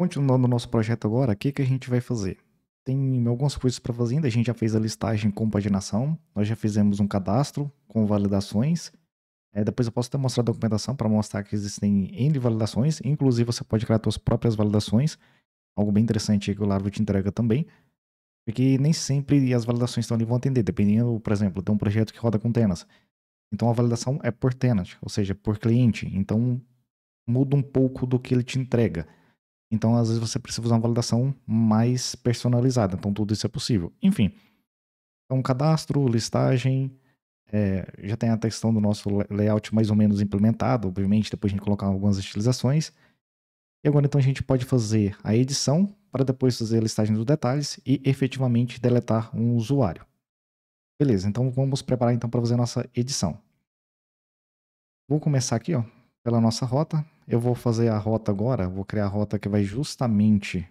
Continuando o nosso projeto agora, o que, que a gente vai fazer? Tem algumas coisas para fazer ainda, a gente já fez a listagem com paginação, nós já fizemos um cadastro com validações, é, depois eu posso até mostrar a documentação para mostrar que existem N validações, inclusive você pode criar suas próprias validações, algo bem interessante que o Larvo te entrega também, porque nem sempre as validações estão ali vão atender, dependendo, por exemplo, tem um projeto que roda com Tenas, então a validação é por tenant, ou seja, por cliente, então muda um pouco do que ele te entrega. Então, às vezes, você precisa usar uma validação mais personalizada. Então, tudo isso é possível. Enfim. Então, cadastro, listagem. É, já tem a questão do nosso layout mais ou menos implementado. Obviamente, depois a gente colocar algumas estilizações. E agora, então, a gente pode fazer a edição para depois fazer a listagem dos detalhes e efetivamente deletar um usuário. Beleza, então vamos preparar então para fazer a nossa edição. Vou começar aqui, ó, pela nossa rota. Eu vou fazer a rota agora, vou criar a rota que vai justamente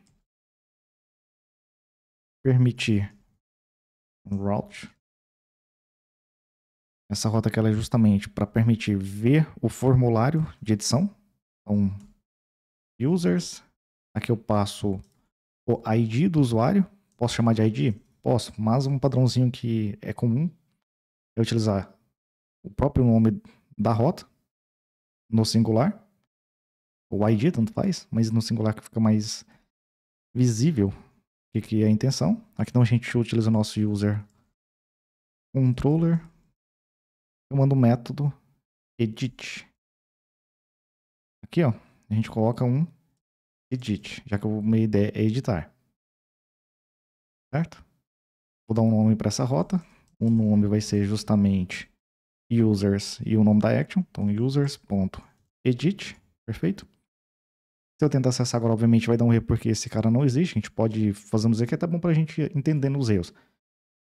permitir um route. Essa rota que ela é justamente para permitir ver o formulário de edição. Então, users, aqui eu passo o ID do usuário. Posso chamar de ID? Posso, mas um padrãozinho que é comum é utilizar o próprio nome da rota no singular. o ID, tanto faz, mas no singular que fica mais visível o que, é a intenção. Aqui então a gente utiliza o nosso user controller. Eu mando o um método edit. Aqui, ó, a gente coloca um edit, já que a minha ideia é editar. Certo? Vou dar um nome para essa rota. O nome vai ser justamente users e o nome da action, então users.edit, perfeito? Se eu tentar acessar agora, obviamente vai dar um erro porque esse cara não existe, a gente pode fazer um dizer que é até bom para a gente entender os erros.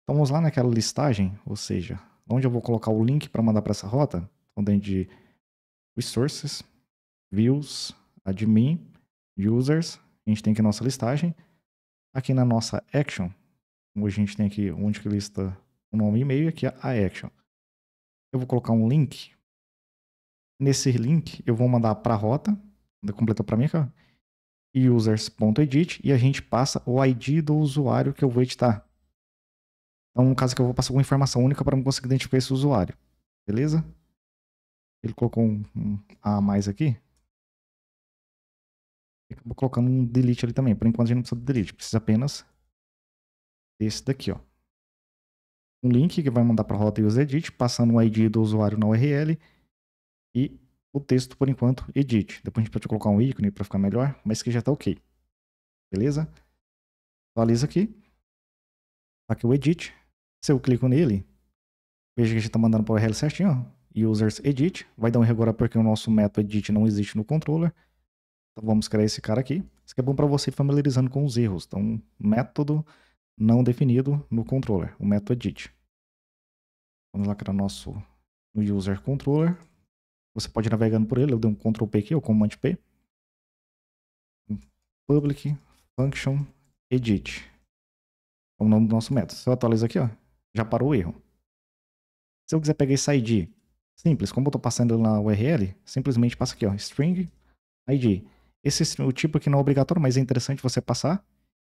Então vamos lá naquela listagem, ou seja, onde eu vou colocar o link para mandar para essa rota, então dentro de resources, views, admin, users, a gente tem aqui a nossa listagem. Aqui na nossa action, hoje a gente tem aqui onde que lista o nome e e-mail, aqui é a action. Eu vou colocar um link. Nesse link, eu vou mandar para a rota, completou para mim aqui, users.edit, e a gente passa o ID do usuário que eu vou editar. Então, no caso aqui, eu vou passar alguma informação única para não conseguir identificar esse usuário. Beleza? Ele colocou um, um A mais aqui. Acabou colocando um delete ali também. Por enquanto a gente não precisa de delete, precisa apenas desse daqui, ó um link que vai mandar para a rota edit passando o ID do usuário na URL e o texto, por enquanto, edit. Depois a gente pode colocar um ícone para ficar melhor, mas que já está ok. Beleza? Atualiza aqui. Tá aqui o edit. Se eu clico nele, veja que a gente está mandando para o URL certinho, ó. users edit. Vai dar um erro agora porque o nosso método edit não existe no controller. Então vamos criar esse cara aqui. Isso aqui é bom para você familiarizando com os erros. Então, método não definido no controller, o método edit. Vamos lá para o nosso no user controller. Você pode ir navegando por ele, eu dei um Ctrl P aqui, ou Command P. Public function edit. É o nome do nosso método. Se eu atualizo aqui, ó, já parou o erro. Se eu quiser pegar esse ID, simples, como eu estou passando na URL, simplesmente passa aqui, ó, string ID. Esse é o tipo aqui não é obrigatório, mas é interessante você passar.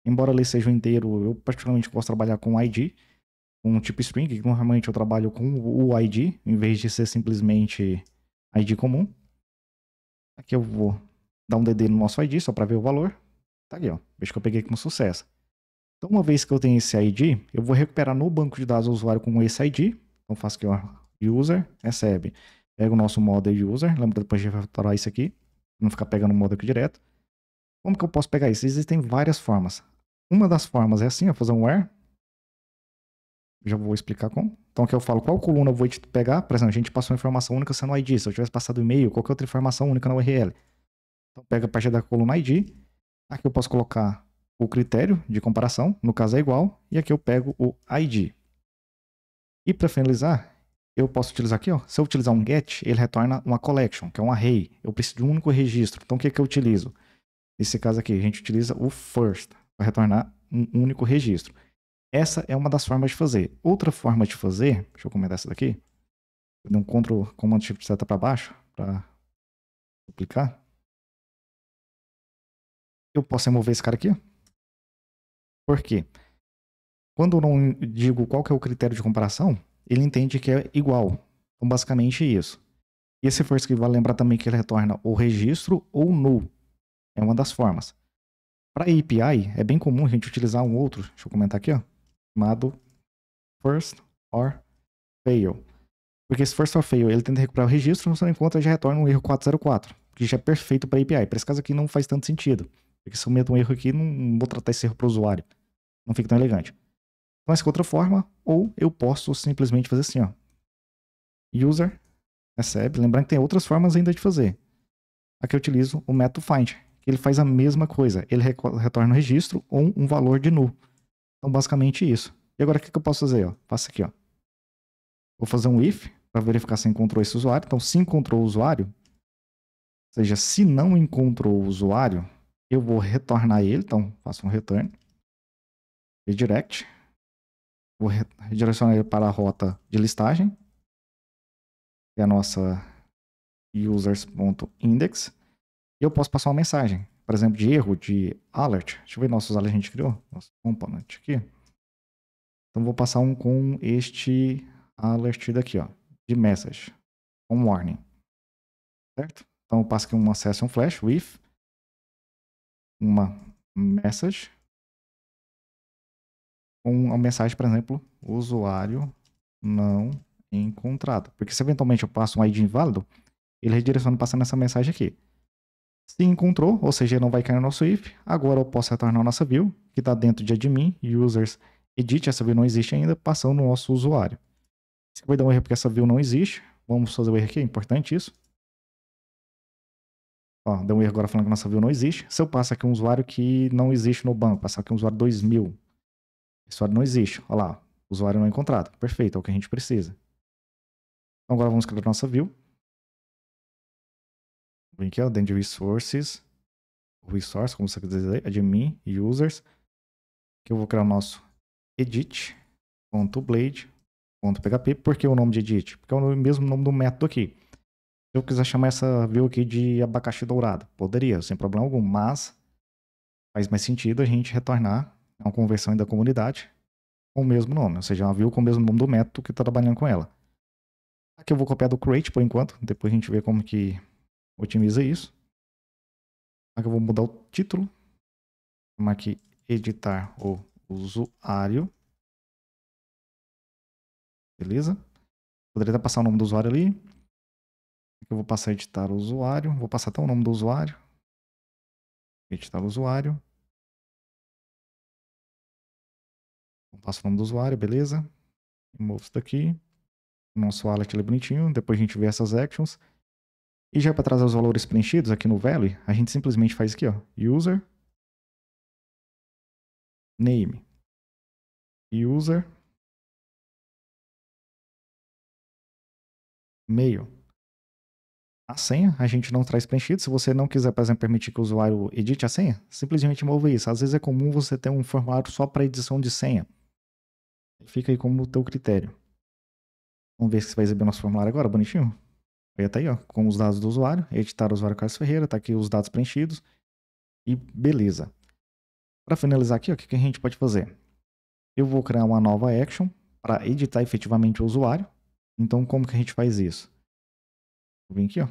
Embora ele seja inteiro, eu particularmente posso trabalhar com ID, com tipo string, que normalmente eu trabalho com o ID, em vez de ser simplesmente ID comum. Aqui eu vou dar um DD no nosso ID, só para ver o valor. Tá aqui, ó. Veja que eu peguei com sucesso. Então, uma vez que eu tenho esse ID, eu vou recuperar no banco de dados do usuário com esse ID. Então, faço aqui, ó, user, recebe. Pega o nosso model user, lembra depois de fatorar isso aqui, não ficar pegando o model aqui direto. Como que eu posso pegar isso? Existem várias formas. Uma das formas é assim, ó, fazer um where. Já vou explicar como. Então aqui eu falo qual coluna eu vou pegar. Por exemplo, a gente passou uma informação única sendo ID. Se eu tivesse passado e-mail, qualquer outra informação única na URL. Então pega a partir da coluna ID. Aqui eu posso colocar o critério de comparação, no caso é igual, e aqui eu pego o ID. E para finalizar, eu posso utilizar aqui, ó, se eu utilizar um get, ele retorna uma collection, que é um array. Eu preciso de um único registro. Então o que, é que eu utilizo? Nesse caso aqui, a gente utiliza o first vai retornar um único registro. Essa é uma das formas de fazer. Outra forma de fazer, deixa eu comentar essa daqui. Eu dei um Ctrl, Comando Shift Z para baixo para duplicar. Eu posso remover esse cara aqui. Por quê? Quando eu não digo qual é o critério de comparação, ele entende que é igual. Então, basicamente é isso. Esse force que vai lembrar também que ele retorna o registro ou null. É uma das formas. Para API, é bem comum a gente utilizar um outro, deixa eu comentar aqui, ó, chamado first or fail. Porque esse first or fail, ele tenta recuperar o registro, se não encontra, já retorna um erro 404, que já é perfeito para API. Para esse caso aqui não faz tanto sentido, porque se eu meto um erro aqui, não vou tratar esse erro para o usuário. Não fica tão elegante. Então essa é outra forma, ou eu posso simplesmente fazer assim, ó. User recebe, lembrando que tem outras formas ainda de fazer. Aqui eu utilizo o método find, ele faz a mesma coisa. Ele retorna o registro ou um valor de null. Então, basicamente isso. E agora, o que, que eu posso fazer? Ó? Faço aqui, ó. Vou fazer um if para verificar se encontrou esse usuário. Então, se encontrou o usuário, ou seja, se não encontrou o usuário, eu vou retornar ele. Então, faço um return, redirect. Vou redirecionar ele para a rota de listagem, que é a nossa users.index. E eu posso passar uma mensagem, por exemplo, de erro, de alert. Deixa eu ver nossos alerts que a gente criou, nosso component aqui. Então vou passar um com este alert daqui, ó, de message, com um warning. Certo? Então eu passo aqui uma session flash with uma message com uma mensagem, por exemplo, usuário não encontrado. Porque se eventualmente eu passo um ID inválido, ele redireciona passando essa mensagem aqui. Se encontrou, ou seja, não vai cair no nosso if. Agora eu posso retornar nossa view, que está dentro de admin, users, edit, essa view não existe ainda, passando no nosso usuário. Isso vai dar um erro porque essa view não existe. Vamos fazer o um erro aqui, é importante isso. Ó, deu um erro agora falando que nossa view não existe. Se eu passo aqui um usuário que não existe no banco, passar aqui um usuário 2000, esse usuário não existe. Olha lá, usuário não encontrado. Perfeito, é o que a gente precisa. Então agora vamos criar nossa view. Como é que é? Dentro de resources. Resource, como você quiser dizer. Admin, é users. Que eu vou criar o nosso edit.blade.php. Por que o nome de edit? Porque é o mesmo nome do método aqui. Se eu quiser chamar essa view aqui de abacaxi dourado, poderia, sem problema algum, mas faz mais sentido a gente retornar a uma conversão da comunidade com o mesmo nome, ou seja, uma view com o mesmo nome do método que está trabalhando com ela. Aqui eu vou copiar do create por enquanto, depois a gente vê como que Otimiza isso. Aqui eu vou mudar o título. Vamos aqui editar o usuário. Beleza? Poderia passar o nome do usuário ali. Aqui eu vou passar editar o usuário. Vou passar até o nome do usuário. Editar o usuário. Então, passa o nome do usuário, beleza? Remove isso daqui. Nosso wallet ele é bonitinho. Depois a gente vê essas actions. E já para trazer os valores preenchidos aqui no value, a gente simplesmente faz aqui, ó, user name user mail. A senha a gente não traz preenchido. Se você não quiser, por exemplo, permitir que o usuário edite a senha, simplesmente mova isso. Às vezes é comum você ter um formulário só para edição de senha. Fica aí como o teu critério. Vamos ver se vai exibir o nosso formulário agora, bonitinho? Aí tá aí, ó, com os dados do usuário, editar o usuário Carlos Ferreira, tá aqui os dados preenchidos e beleza. Para finalizar aqui, ó, o que, que a gente pode fazer? Eu vou criar uma nova action para editar efetivamente o usuário. Então, como que a gente faz isso? Vou vir aqui, ó.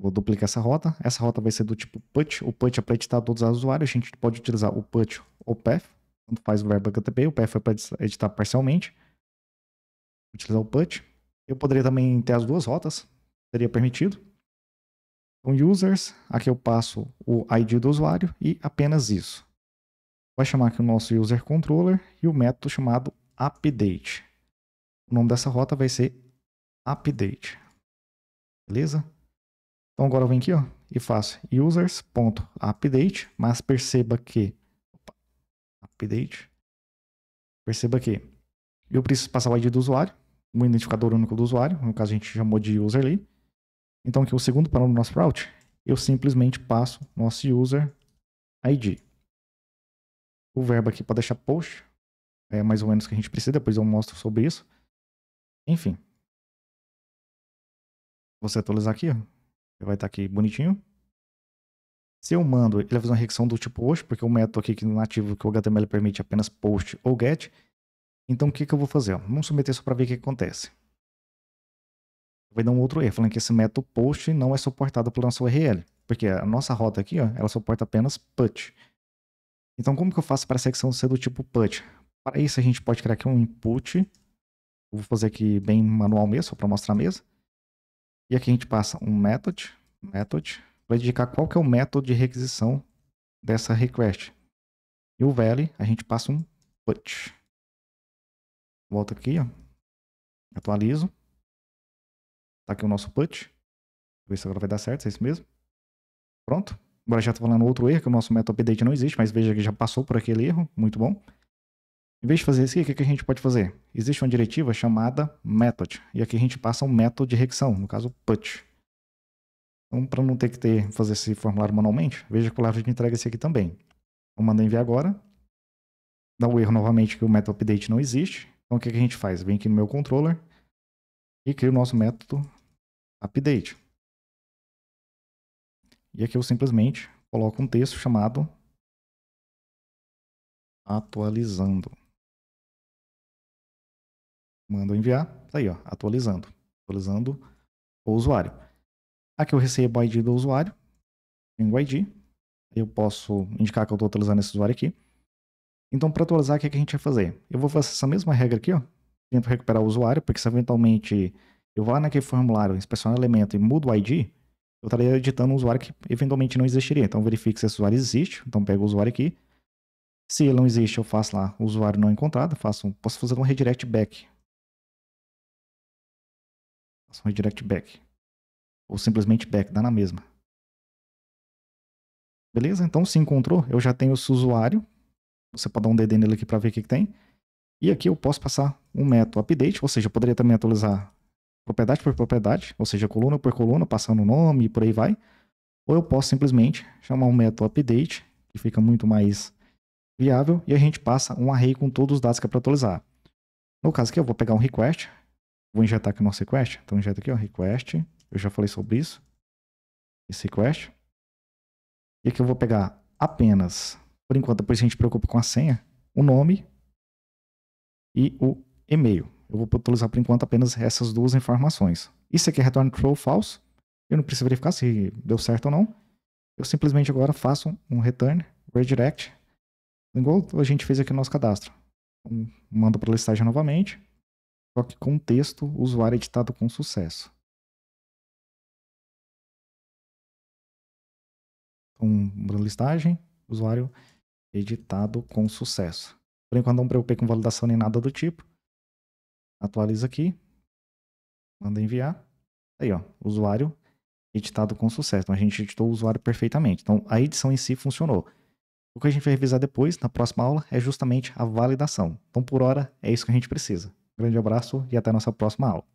Vou duplicar essa rota. Essa rota vai ser do tipo put. O put é para editar todos os usuários. A gente pode utilizar o put ou path. Quando faz o verbo HTTP, o path é para editar parcialmente. Vou utilizar o put. Eu poderia também ter as duas rotas, seria permitido. Então, users, aqui eu passo o ID do usuário e apenas isso. Vai chamar aqui o nosso user controller e o método chamado update. O nome dessa rota vai ser update. Beleza? Então agora eu venho aqui ó, e faço users.update, mas perceba que opa, update. Perceba que eu preciso passar o ID do usuário, um identificador único do usuário, no caso a gente chamou de user ali. Então aqui o segundo parâmetro do nosso route, eu simplesmente passo nosso user ID. O verbo aqui para deixar post, é mais ou menos o que a gente precisa, depois eu mostro sobre isso. Enfim. Você atualizar aqui, Ele vai estar tá aqui bonitinho. Se eu mando, ele vai fazer uma requisição do tipo post, porque o método aqui que nativo que o HTML permite é apenas post ou get. Então, o que, é que eu vou fazer? Vamos submeter só para ver o é que acontece. Vai dar um outro erro, falando que esse método post não é suportado pela nossa URL, porque a nossa rota aqui, ó, ela suporta apenas put. Então, como que eu faço para a secção ser do tipo put? Para isso, a gente pode criar aqui um input. Eu vou fazer aqui bem manual mesmo, só para mostrar mesmo. E aqui a gente passa um method, method para indicar qual que é o método de requisição dessa request. E o value, a gente passa um put. Volto aqui, ó. Atualizo. Tá aqui o nosso put. Ver se agora vai dar certo, é isso mesmo. Pronto. Agora já tô tá falando outro erro, que o nosso meta update não existe, mas veja que já passou por aquele erro. Muito bom. Em vez de fazer isso, o que, a gente pode fazer? Existe uma diretiva chamada method. E aqui a gente passa um método de requisição, no caso put. Então, para não ter que ter, fazer esse formulário manualmente, veja que a palavra de entrega esse aqui também. Vou mandar enviar agora. Dá o um erro novamente que o meta update não existe. Então o que, que a gente faz? Vem aqui no meu controller e cria o nosso método update. E aqui eu simplesmente coloco um texto chamado atualizando. Mando enviar, tá aí ó, atualizando, atualizando o usuário. Aqui eu recebo o ID do usuário, tenho o ID, eu posso indicar que eu estou atualizando esse usuário aqui. Então, para atualizar, o que, é que a gente vai fazer? Eu vou fazer essa mesma regra aqui, ó. Tento recuperar o usuário, porque se eventualmente eu vá naquele formulário, inspecionar elemento e mudo o ID, eu estaria editando um usuário que eventualmente não existiria. Então, verifique se esse usuário existe. Então, pego o usuário aqui. Se ele não existe, eu faço lá usuário não encontrado. Faço um, posso fazer um redirect back. Faço um redirect back. Ou simplesmente back, dá na mesma. Beleza? Então, se encontrou, eu já tenho esse usuário você pode dar um DD nele aqui para ver o que, que tem. E aqui eu posso passar um método update, ou seja, eu poderia também atualizar propriedade por propriedade, ou seja, coluna por coluna, passando o nome e por aí vai. Ou eu posso simplesmente chamar um método update, que fica muito mais viável, e a gente passa um array com todos os dados que é para atualizar. No caso aqui, eu vou pegar um request, vou injetar aqui o nosso request, então injeta aqui, ó, request, eu já falei sobre isso, esse request. E aqui eu vou pegar apenas por enquanto, depois a gente preocupa com a senha, o nome e o e-mail. Eu vou utilizar por enquanto apenas essas duas informações. Isso aqui é return true ou false. Eu não preciso verificar se deu certo ou não. Eu simplesmente agora faço um return, redirect, igual a gente fez aqui no nosso cadastro. Então, mando para a listagem novamente, só que com texto, usuário editado com sucesso. Então, listagem, usuário editado com sucesso. Por enquanto não me preocupei com validação nem nada do tipo. Atualiza aqui. Manda enviar. Aí, ó, usuário editado com sucesso. Então a gente editou o usuário perfeitamente. Então a edição em si funcionou. O que a gente vai revisar depois, na próxima aula, é justamente a validação. Então por hora é isso que a gente precisa. Grande abraço e até a nossa próxima aula.